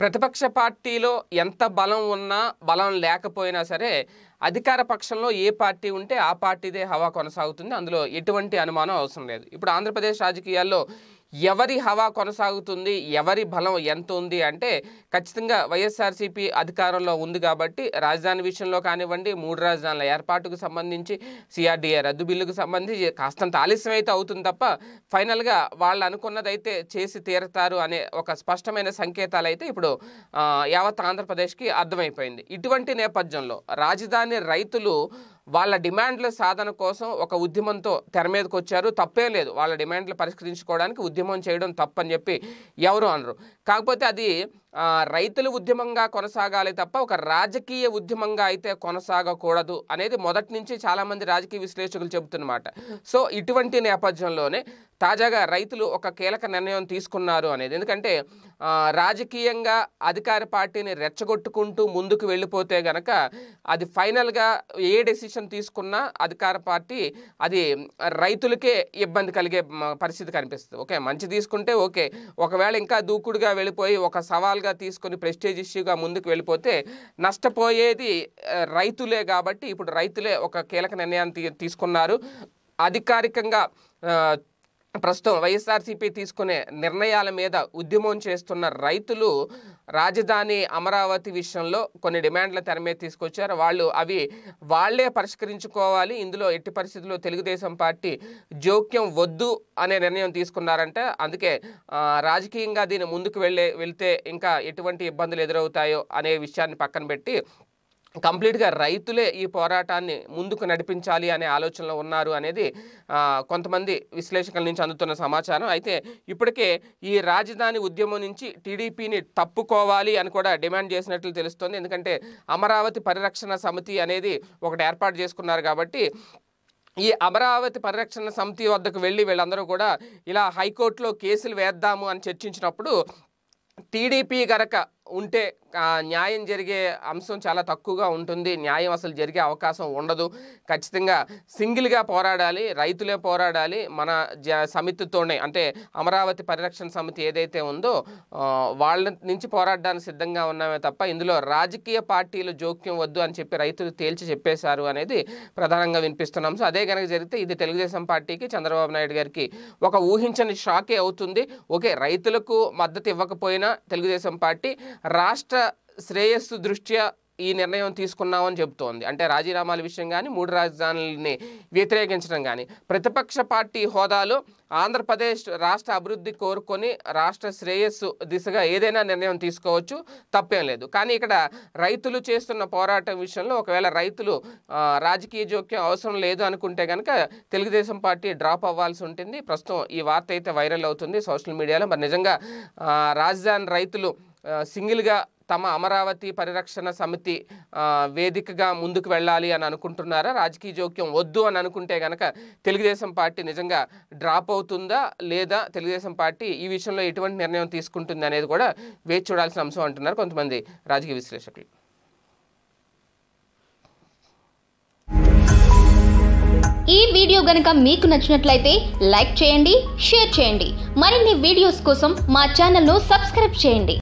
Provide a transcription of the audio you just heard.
ప్రతిపక్ష పార్టీలో ఎంత బలం ఉన్నా బలం లేకపోయినా సరే అధికార పక్షంలో ఏ పార్టీ ఉంటే ఆ పార్టీదే హవా కొనసాగుతుంది అందులో ఎటువంటి అనుమానం అవసరం లేదు ఇప్పుడు ఆంధ్రప్రదేశ్ రాజకీయాల్లో ఎవరి హవా కొనసాగుతుంది ఎవరి బలం ఎంత ఉంది అంటే ఖచ్చితంగా వైఎస్ఆర్సీపీ అధికారంలో ఉంది కాబట్టి రాజధాని విషయంలో కానివ్వండి మూడు రాజధానుల ఏర్పాటుకు సంబంధించి సిఆర్డీఏ రద్దు బిల్లుకు సంబంధించి కాస్తంత ఆలస్యం అయితే అవుతుంది తప్ప ఫైనల్గా వాళ్ళు అనుకున్నదైతే చేసి తీరతారు అనే ఒక స్పష్టమైన సంకేతాలు అయితే ఇప్పుడు యావత్ ఆంధ్రప్రదేశ్కి అర్థమైపోయింది ఇటువంటి నేపథ్యంలో రాజధాని రైతులు వాళ్ళ డిమాండ్ల సాధన కోసం ఒక ఉద్యమంతో తెర మీదకి వచ్చారు తప్పే లేదు వాళ్ళ డిమాండ్లు పరిష్కరించుకోవడానికి ఉద్యమం చేయడం తప్పని చెప్పి ఎవరు అనరు కాకపోతే అది రైతుల ఉద్యమంగా కొనసాగాలి తప్ప ఒక రాజకీయ ఉద్యమంగా అయితే కొనసాగకూడదు అనేది మొదటి నుంచి చాలామంది రాజకీయ విశ్లేషకులు చెబుతున్నమాట సో ఇటువంటి నేపథ్యంలోనే తాజాగా రైతులు ఒక కీలక నిర్ణయం తీసుకున్నారు అనేది ఎందుకంటే రాజకీయంగా అధికార పార్టీని రెచ్చగొట్టుకుంటూ ముందుకు వెళ్ళిపోతే గనక అది ఫైనల్గా ఏ డెసిషన్ తీసుకున్నా అధికార పార్టీ అది రైతులకే ఇబ్బంది కలిగే పరిస్థితి కనిపిస్తుంది ఓకే మంచి తీసుకుంటే ఓకే ఒకవేళ ఇంకా దూకుడుగా వెళ్ళిపోయి ఒక సవాల్గా ఇష్యూగా తీసుకొని ప్రెస్టేజ్ ఇష్యూగా ముందుకు వెళ్ళిపోతే నష్టపోయేది రైతులే కాబట్టి ఇప్పుడు రైతులే ఒక కీలక నిర్ణయాన్ని తీసుకున్నారు అధికారికంగా ప్రస్తుతం వైఎస్ఆర్సీపీ తీసుకునే నిర్ణయాల మీద ఉద్యమం చేస్తున్న రైతులు రాజధాని అమరావతి విషయంలో కొన్ని డిమాండ్ల తెర మీద తీసుకొచ్చారు వాళ్ళు అవి వాళ్లే పరిష్కరించుకోవాలి ఇందులో ఎట్టి పరిస్థితుల్లో తెలుగుదేశం పార్టీ జోక్యం వద్దు అనే నిర్ణయం తీసుకున్నారంటే అందుకే రాజకీయంగా దీన్ని ముందుకు వెళ్ళే వెళ్తే ఇంకా ఎటువంటి ఇబ్బందులు ఎదురవుతాయో అనే విషయాన్ని పక్కన పెట్టి కంప్లీట్గా రైతులే ఈ పోరాటాన్ని ముందుకు నడిపించాలి అనే ఆలోచనలో ఉన్నారు అనేది కొంతమంది విశ్లేషకుల నుంచి అందుతున్న సమాచారం అయితే ఇప్పటికే ఈ రాజధాని ఉద్యమం నుంచి టీడీపీని తప్పుకోవాలి అని కూడా డిమాండ్ చేసినట్లు తెలుస్తోంది ఎందుకంటే అమరావతి పరిరక్షణ సమితి అనేది ఒకటి ఏర్పాటు చేసుకున్నారు కాబట్టి ఈ అమరావతి పరిరక్షణ సమితి వద్దకు వెళ్ళి వీళ్ళందరూ కూడా ఇలా హైకోర్టులో కేసులు వేద్దాము అని చర్చించినప్పుడు టీడీపీ గనక ఉంటే న్యాయం జరిగే అంశం చాలా తక్కువగా ఉంటుంది న్యాయం అసలు జరిగే అవకాశం ఉండదు ఖచ్చితంగా సింగిల్గా పోరాడాలి రైతులే పోరాడాలి మన జ సమితితోనే అంటే అమరావతి పరిరక్షణ సమితి ఏదైతే ఉందో వాళ్ళ నుంచి పోరాడడానికి సిద్ధంగా ఉన్నామే తప్ప ఇందులో రాజకీయ పార్టీలు జోక్యం వద్దు అని చెప్పి రైతులు తేల్చి చెప్పేశారు అనేది ప్రధానంగా వినిపిస్తున్నాం సో అదే కనుక జరిగితే ఇది తెలుగుదేశం పార్టీకి చంద్రబాబు నాయుడు గారికి ఒక ఊహించని షాకే అవుతుంది ఓకే రైతులకు మద్దతు ఇవ్వకపోయినా తెలుగుదేశం పార్టీ రాష్ట్ర శ్రేయస్సు దృష్ట్యా ఈ నిర్ణయం తీసుకున్నామని చెబుతోంది అంటే రాజీనామాల విషయం కానీ మూడు రాజధానులని వ్యతిరేకించడం కానీ ప్రతిపక్ష పార్టీ హోదాలో ఆంధ్రప్రదేశ్ రాష్ట్ర అభివృద్ధి కోరుకొని రాష్ట్ర శ్రేయస్సు దిశగా ఏదైనా నిర్ణయం తీసుకోవచ్చు తప్పేం లేదు కానీ ఇక్కడ రైతులు చేస్తున్న పోరాటం విషయంలో ఒకవేళ రైతులు రాజకీయ జోక్యం అవసరం లేదు అనుకుంటే కనుక తెలుగుదేశం పార్టీ డ్రాప్ అవ్వాల్సి ఉంటుంది ప్రస్తుతం ఈ వార్త అయితే వైరల్ అవుతుంది సోషల్ మీడియాలో మరి నిజంగా రాజధాని రైతులు సింగిల్గా తమ అమరావతి పరిరక్షణ సమితి వేదికగా ముందుకు వెళ్ళాలి అని అనుకుంటున్నారా రాజకీయ జోక్యం వద్దు అని అనుకుంటే కనుక తెలుగుదేశం పార్టీ నిజంగా డ్రాప్ అవుతుందా లేదా తెలుగుదేశం పార్టీ ఈ విషయంలో ఎటువంటి నిర్ణయం తీసుకుంటుంది అనేది కూడా వేచి చూడాల్సిన అంశం అంటున్నారు కొంతమంది రాజకీయ విశ్లేషకులు ఈ వీడియో గనక మీకు నచ్చినట్లయితే లైక్ చేయండి షేర్ చేయండి మరిన్ని వీడియోస్ కోసం మా ఛానల్ను సబ్స్క్రైబ్ చేయండి